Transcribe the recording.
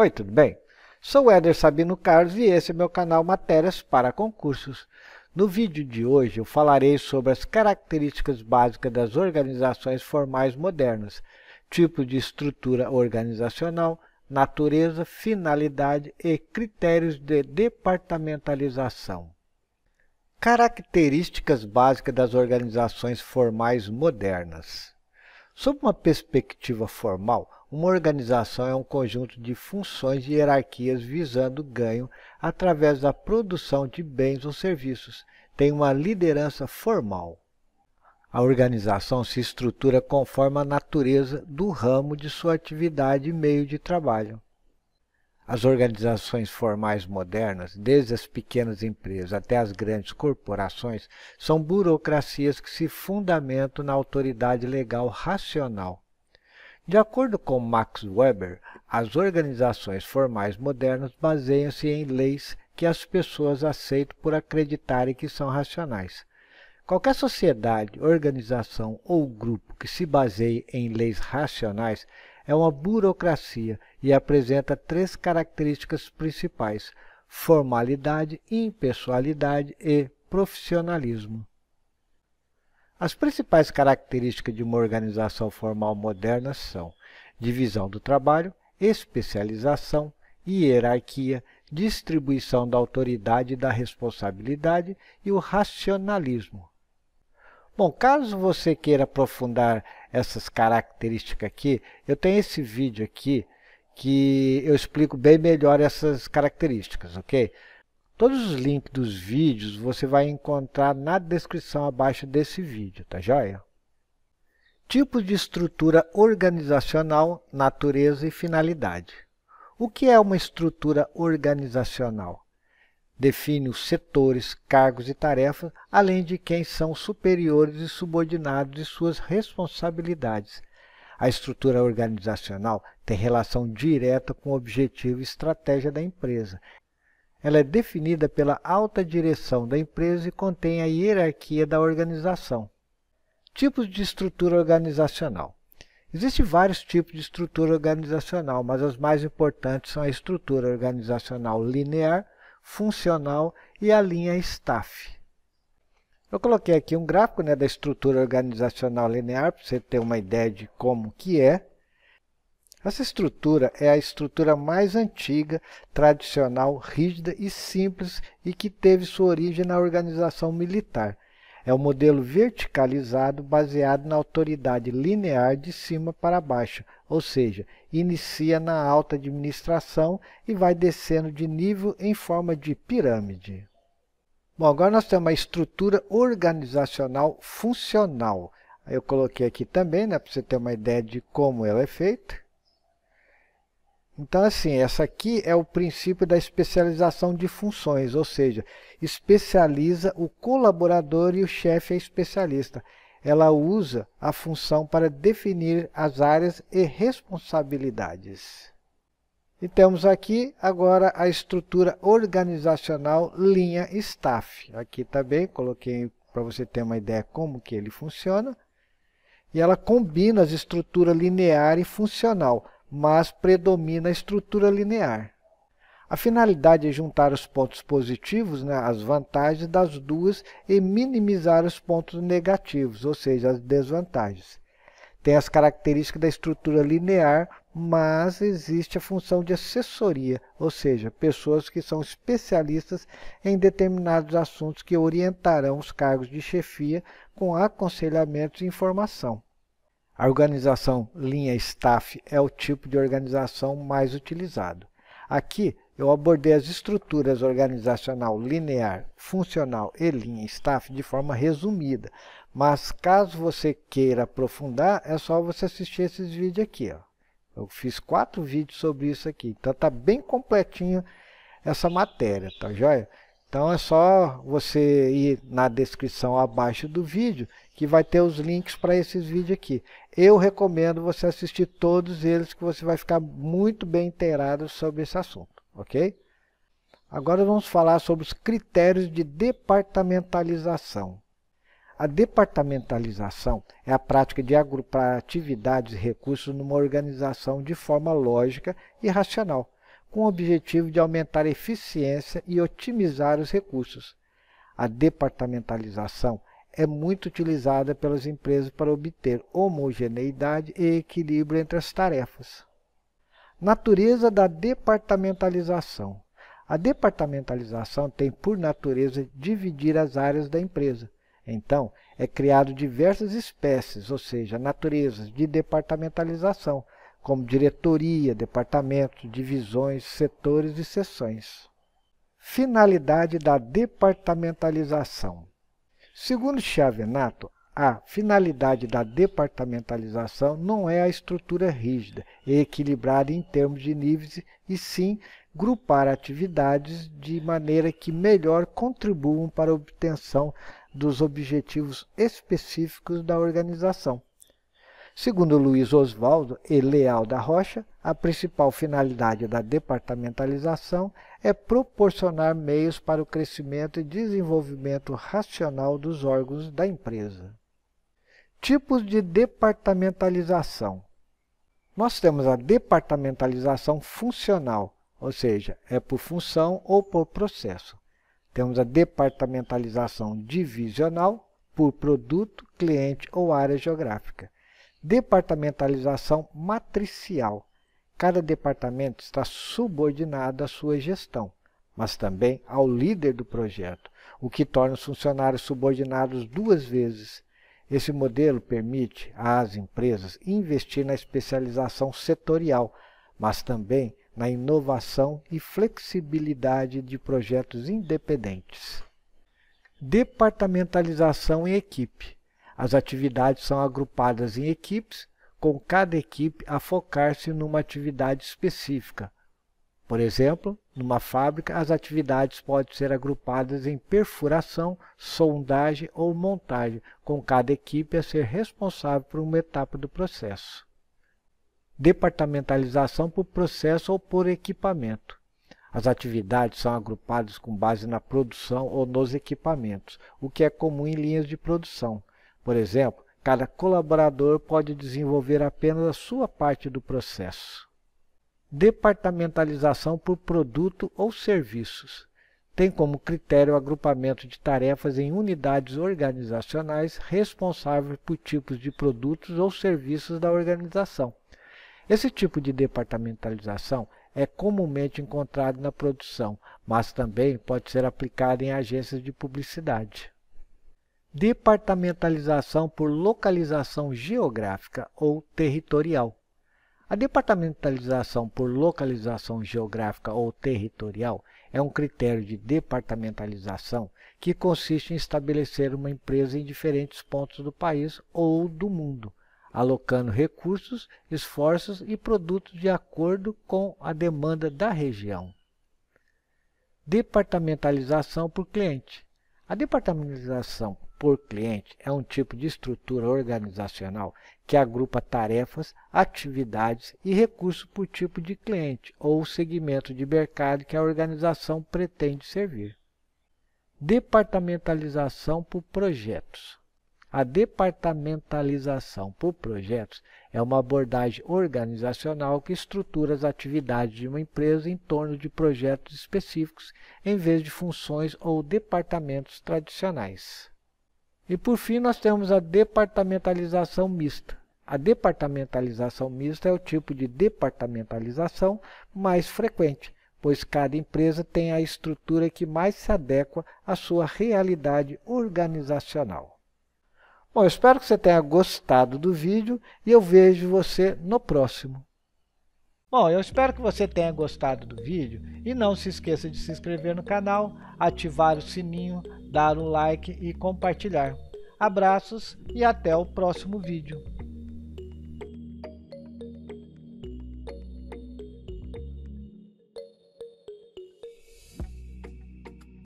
Oi, tudo bem? Sou Éder Sabino Carlos e esse é meu canal Matérias para Concursos. No vídeo de hoje eu falarei sobre as características básicas das organizações formais modernas, tipo de estrutura organizacional, natureza, finalidade e critérios de departamentalização. Características básicas das organizações formais modernas. Sob uma perspectiva formal, uma organização é um conjunto de funções e hierarquias visando ganho através da produção de bens ou serviços. Tem uma liderança formal. A organização se estrutura conforme a natureza do ramo de sua atividade e meio de trabalho. As organizações formais modernas, desde as pequenas empresas até as grandes corporações, são burocracias que se fundamentam na autoridade legal racional. De acordo com Max Weber, as organizações formais modernas baseiam-se em leis que as pessoas aceitam por acreditarem que são racionais. Qualquer sociedade, organização ou grupo que se baseie em leis racionais é uma burocracia e apresenta três características principais: formalidade, impessoalidade e profissionalismo. As principais características de uma organização formal moderna são divisão do trabalho, especialização, hierarquia, distribuição da autoridade e da responsabilidade e o racionalismo. Bom, caso você queira aprofundar essas características aqui, eu tenho esse vídeo aqui que eu explico bem melhor essas características, ok? Todos os links dos vídeos você vai encontrar na descrição abaixo desse vídeo, tá joia? Tipos de estrutura organizacional, natureza e finalidade. O que é uma estrutura organizacional? Define os setores, cargos e tarefas, além de quem são superiores e subordinados e suas responsabilidades. A estrutura organizacional tem relação direta com o objetivo e estratégia da empresa. Ela é definida pela alta direção da empresa e contém a hierarquia da organização. Tipos de estrutura organizacional. Existem vários tipos de estrutura organizacional, mas as mais importantes são a estrutura organizacional linear, funcional e a linha staff. Eu coloquei aqui um gráfico né, da estrutura organizacional linear, para você ter uma ideia de como que é. Essa estrutura é a estrutura mais antiga, tradicional, rígida e simples e que teve sua origem na organização militar. É o um modelo verticalizado baseado na autoridade linear de cima para baixo, ou seja, inicia na alta administração e vai descendo de nível em forma de pirâmide. Bom, agora nós temos uma estrutura organizacional funcional. Eu coloquei aqui também, né, para você ter uma ideia de como ela é feita. Então, assim, essa aqui é o princípio da especialização de funções, ou seja, especializa o colaborador e o chefe é especialista. Ela usa a função para definir as áreas e responsabilidades. E temos aqui agora a estrutura organizacional linha staff. Aqui também coloquei para você ter uma ideia como que ele funciona. E ela combina as estruturas linear e funcional mas predomina a estrutura linear. A finalidade é juntar os pontos positivos, né, as vantagens das duas, e minimizar os pontos negativos, ou seja, as desvantagens. Tem as características da estrutura linear, mas existe a função de assessoria, ou seja, pessoas que são especialistas em determinados assuntos que orientarão os cargos de chefia com aconselhamento e informação. A organização linha staff é o tipo de organização mais utilizado. Aqui eu abordei as estruturas organizacional linear, funcional e linha staff de forma resumida, mas caso você queira aprofundar, é só você assistir esses vídeos aqui. Ó. Eu fiz quatro vídeos sobre isso aqui, então está bem completinho essa matéria, tá joia? Então é só você ir na descrição abaixo do vídeo que vai ter os links para esses vídeos aqui. Eu recomendo você assistir todos eles que você vai ficar muito bem inteirado sobre esse assunto, ok? Agora vamos falar sobre os critérios de departamentalização. A departamentalização é a prática de agrupar atividades e recursos numa organização de forma lógica e racional com o objetivo de aumentar a eficiência e otimizar os recursos. A departamentalização é muito utilizada pelas empresas para obter homogeneidade e equilíbrio entre as tarefas. Natureza da departamentalização. A departamentalização tem por natureza dividir as áreas da empresa. Então, é criado diversas espécies, ou seja, naturezas de departamentalização, como diretoria, departamentos, divisões, setores e seções. Finalidade da departamentalização. Segundo Chiavenato, a finalidade da departamentalização não é a estrutura rígida e é equilibrada em termos de níveis, e sim grupar atividades de maneira que melhor contribuam para a obtenção dos objetivos específicos da organização. Segundo Luiz Oswaldo e Leal da Rocha, a principal finalidade da departamentalização é proporcionar meios para o crescimento e desenvolvimento racional dos órgãos da empresa. Tipos de departamentalização. Nós temos a departamentalização funcional, ou seja, é por função ou por processo. Temos a departamentalização divisional, por produto, cliente ou área geográfica Departamentalização matricial. Cada departamento está subordinado à sua gestão, mas também ao líder do projeto, o que torna os funcionários subordinados duas vezes. Esse modelo permite às empresas investir na especialização setorial, mas também na inovação e flexibilidade de projetos independentes. Departamentalização em equipe. As atividades são agrupadas em equipes, com cada equipe a focar-se numa atividade específica. Por exemplo, numa fábrica, as atividades podem ser agrupadas em perfuração, sondagem ou montagem, com cada equipe a ser responsável por uma etapa do processo. Departamentalização por processo ou por equipamento. As atividades são agrupadas com base na produção ou nos equipamentos, o que é comum em linhas de produção. Por exemplo, cada colaborador pode desenvolver apenas a sua parte do processo. Departamentalização por produto ou serviços. Tem como critério o agrupamento de tarefas em unidades organizacionais responsáveis por tipos de produtos ou serviços da organização. Esse tipo de departamentalização é comumente encontrado na produção, mas também pode ser aplicado em agências de publicidade departamentalização por localização geográfica ou territorial. A departamentalização por localização geográfica ou territorial é um critério de departamentalização que consiste em estabelecer uma empresa em diferentes pontos do país ou do mundo, alocando recursos, esforços e produtos de acordo com a demanda da região. Departamentalização por cliente. A departamentalização por cliente é um tipo de estrutura organizacional que agrupa tarefas, atividades e recursos por tipo de cliente ou segmento de mercado que a organização pretende servir. Departamentalização por projetos. A departamentalização por projetos é uma abordagem organizacional que estrutura as atividades de uma empresa em torno de projetos específicos, em vez de funções ou departamentos tradicionais. E por fim, nós temos a departamentalização mista. A departamentalização mista é o tipo de departamentalização mais frequente, pois cada empresa tem a estrutura que mais se adequa à sua realidade organizacional. Bom, eu espero que você tenha gostado do vídeo e eu vejo você no próximo. Bom, eu espero que você tenha gostado do vídeo e não se esqueça de se inscrever no canal, ativar o sininho, dar o like e compartilhar. Abraços e até o próximo vídeo.